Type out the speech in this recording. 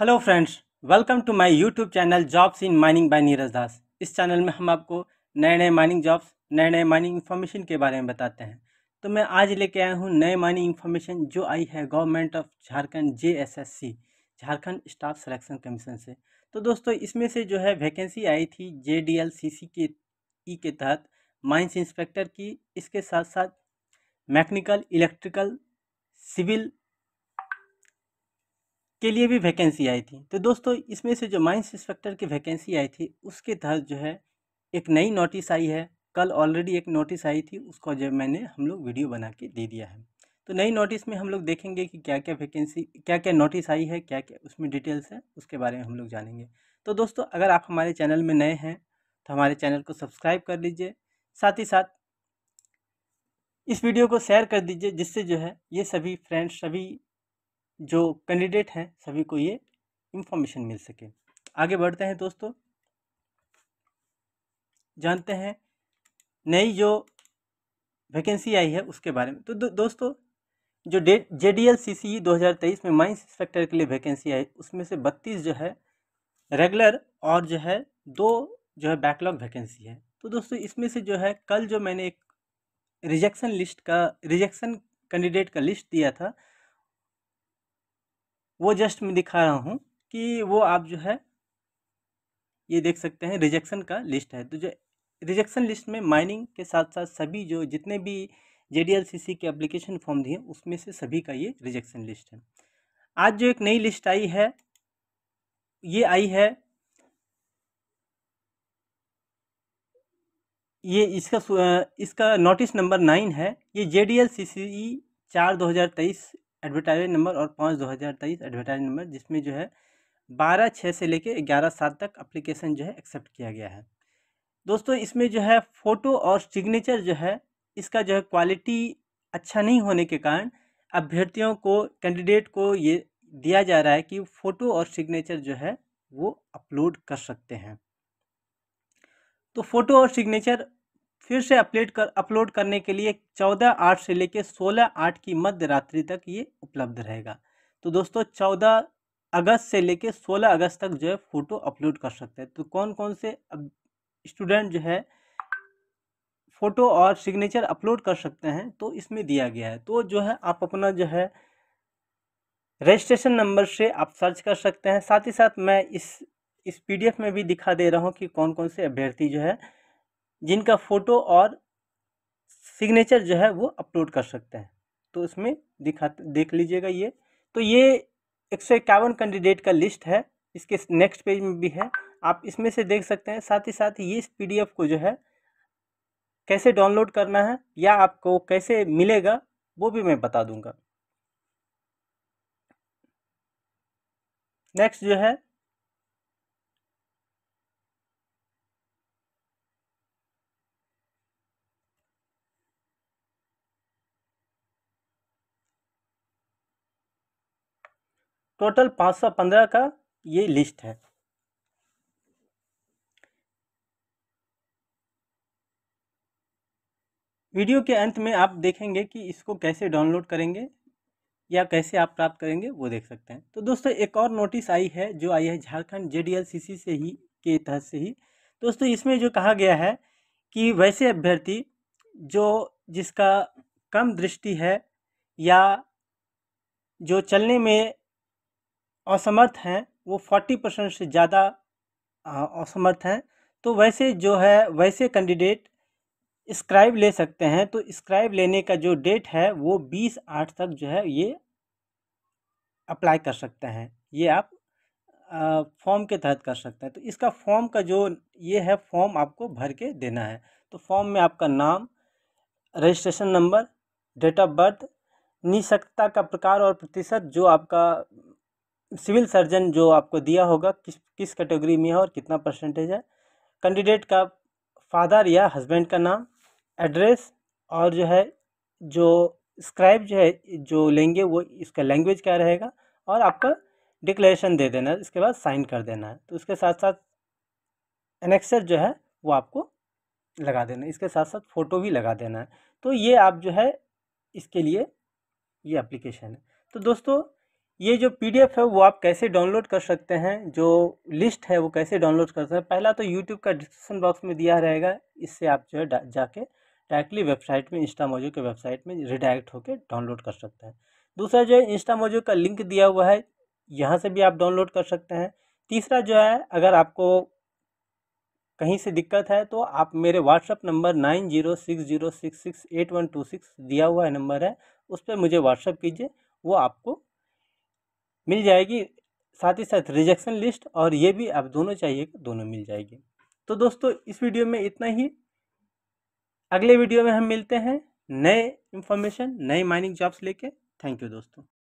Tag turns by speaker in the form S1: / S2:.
S1: hello friends welcome to my YouTube channel jobs in mining by Neeraj Das इस चैनल में हम आपको नए नए माइनिंग जॉब्स नए नए माइनिंग इन्फॉर्मेशन के बारे में बताते हैं तो मैं आज लेके आया हूँ नए माइनिंग इन्फॉर्मेशन जो आई है government of Jharkhand J Jharkhand staff selection commission से तो दोस्तों इसमें से जो है वैकेंसी आई थी जे के ई e के तहत माइंस इंस्पेक्टर की इसके साथ साथ मैकेनिकल इलेक्ट्रिकल सिविल के लिए भी वैकेंसी आई थी तो दोस्तों इसमें से जो माइंस इंस्पेक्टर की वैकेंसी आई थी उसके तहत जो है एक नई नोटिस आई है कल ऑलरेडी एक नोटिस आई थी उसको जो मैंने हम लोग वीडियो बना के दे दिया है तो नई नोटिस में हम लोग देखेंगे कि क्या क्या वैकेंसी क्या क्या नोटिस आई है क्या क्या उसमें डिटेल्स है उसके बारे में हम लोग जानेंगे तो दोस्तों अगर आप हमारे चैनल में नए हैं तो हमारे चैनल को सब्सक्राइब कर लीजिए साथ ही साथ इस वीडियो को शेयर कर दीजिए जिससे जो है ये सभी फ्रेंड्स सभी जो कैंडिडेट हैं सभी को ये इंफॉर्मेशन मिल सके आगे बढ़ते हैं दोस्तों जानते हैं नई जो वैकेंसी आई है उसके बारे में तो दो, दोस्तों जो डे J D L C C दो हज़ार तेईस में माइंस इंस्पेक्टर के लिए वैकेंसी आई उसमें से बत्तीस जो है रेगुलर और जो है दो जो है बैकलॉग वैकेंसी है तो दोस्तों इसमें से जो है कल जो मैंने एक रिजेक्शन लिस्ट का रिजेक्शन कैंडिडेट का लिस्ट दिया था वो जस्ट मैं दिखा रहा हूँ कि वो आप जो है ये देख सकते हैं रिजेक्शन का लिस्ट है तो जो रिजेक्शन लिस्ट में माइनिंग के साथ साथ सभी जो जितने भी जे के एप्लीकेशन फॉर्म दिए उसमें से सभी का ये रिजेक्शन लिस्ट है आज जो एक नई लिस्ट आई है ये आई है ये इसका इसका नोटिस नंबर नाइन है ये जे डी एल सी सी ई चार दो हज़ार तेईस एडवर्टाइजमेंट नंबर और पाँच दो हज़ार तेईस एडवर्टाइज नंबर जिसमें जो है
S2: बारह छः से लेकर
S1: ग्यारह सात तक अप्लीकेशन जो है एक्सेप्ट किया गया है दोस्तों इसमें जो है फ़ोटो और सिग्नेचर जो है इसका जो है क्वालिटी अच्छा नहीं होने के कारण अभ्यर्थियों को कैंडिडेट को ये दिया जा रहा है कि फ़ोटो और सिग्नेचर जो है वो अपलोड कर सकते हैं तो फ़ोटो और सिग्नेचर फिर से अपलेट कर अपलोड करने के लिए चौदह आठ से लेकर सोलह आठ की मध्य रात्रि तक ये उपलब्ध रहेगा तो दोस्तों चौदह अगस्त से लेकर सोलह अगस्त तक जो है फ़ोटो अपलोड कर सकते हैं तो कौन कौन से स्टूडेंट जो है फ़ोटो और सिग्नेचर अपलोड कर सकते हैं तो इसमें दिया गया है तो जो है आप अपना जो है रजिस्ट्रेशन नंबर से आप सर्च कर सकते हैं साथ ही साथ मैं इस इस पीडीएफ में भी दिखा दे रहा हूँ कि कौन कौन से अभ्यर्थी जो है जिनका फ़ोटो और सिग्नेचर जो है वो अपलोड कर सकते हैं तो इसमें दिखा देख लीजिएगा ये तो ये एक सौ इक्यावन कैंडिडेट का लिस्ट है इसके नेक्स्ट पेज में भी है आप इसमें से देख सकते हैं साथ ही साथ ये इस पीडीएफ को जो है कैसे डाउनलोड करना है या आपको कैसे मिलेगा वो भी मैं बता दूंगा नेक्स्ट जो है टोटल 515 का ये लिस्ट है वीडियो के अंत में आप देखेंगे कि इसको कैसे डाउनलोड करेंगे या कैसे आप प्राप्त करेंगे वो देख सकते हैं तो दोस्तों एक और नोटिस आई है जो आई है झारखंड जेडीएलसीसी से ही के तहत से ही दोस्तों इसमें जो कहा गया है कि वैसे अभ्यर्थी जो जिसका कम दृष्टि है या जो चलने में असमर्थ हैं वो फोर्टी परसेंट से ज़्यादा असमर्थ हैं तो वैसे जो है वैसे कैंडिडेट स्क्राइब ले सकते हैं तो स्क्राइब लेने का जो डेट है वो बीस आठ तक जो है ये अप्लाई कर सकते हैं ये आप फॉर्म के तहत कर सकते हैं तो इसका फॉर्म का जो ये है फॉर्म आपको भर के देना है तो फॉर्म में आपका नाम registration number date of birth निशक्तता का प्रकार और प्रतिशत जो आपका सिविल सर्जन जो आपको दिया होगा किस किस कैटेगरी में है और कितना परसेंटेज है कैंडिडेट का फादर या हस्बैंड का नाम एड्रेस और जो है जो स्क्राइब जो है जो लेंगे वो इसका लैंग्वेज क्या रहेगा और आपका डिक्लेरेशन दे देना है इसके बाद साइन कर देना है तो उसके साथ साथ एनेक्सर जो है वो आपको लगा देना है इसके साथ साथ फ़ोटो भी लगा देना है तो ये आप जो है इसके लिए ये एप्लीकेशन है तो दोस्तों ये जो पीडीएफ है वो आप कैसे डाउनलोड कर सकते हैं जो लिस्ट है वो कैसे डाउनलोड कर सकते हैं पहला तो यूट्यूब का डिस्क्रिप्शन बॉक्स में दिया रहेगा इससे आप जो है जाके डायरेक्टली वेबसाइट में इंस्टा मोजो के वेबसाइट में रिडायरेक्ट होकर डाउनलोड कर सकते हैं दूसरा जो है इंस्टा मोजो का लिंक दिया हुआ है यहाँ से भी आप डाउनलोड कर सकते हैं तीसरा जो है अगर आपको कहीं से दिक्कत है तो आप मेरे WhatsApp number nine zero six zero six six eight one two six दिया हुआ है नंबर है उस पर मुझे व्हाट्सअप कीजिए वो आपको मिल जाएगी साथ ही साथ रिजेक्शन लिस्ट और ये भी आप दोनों चाहिए दोनों मिल जाएगी तो दोस्तों इस वीडियो में इतना ही अगले वीडियो में हम मिलते हैं नए इन्फॉर्मेशन नए माइनिंग जॉब्स लेके थैंक यू दोस्तों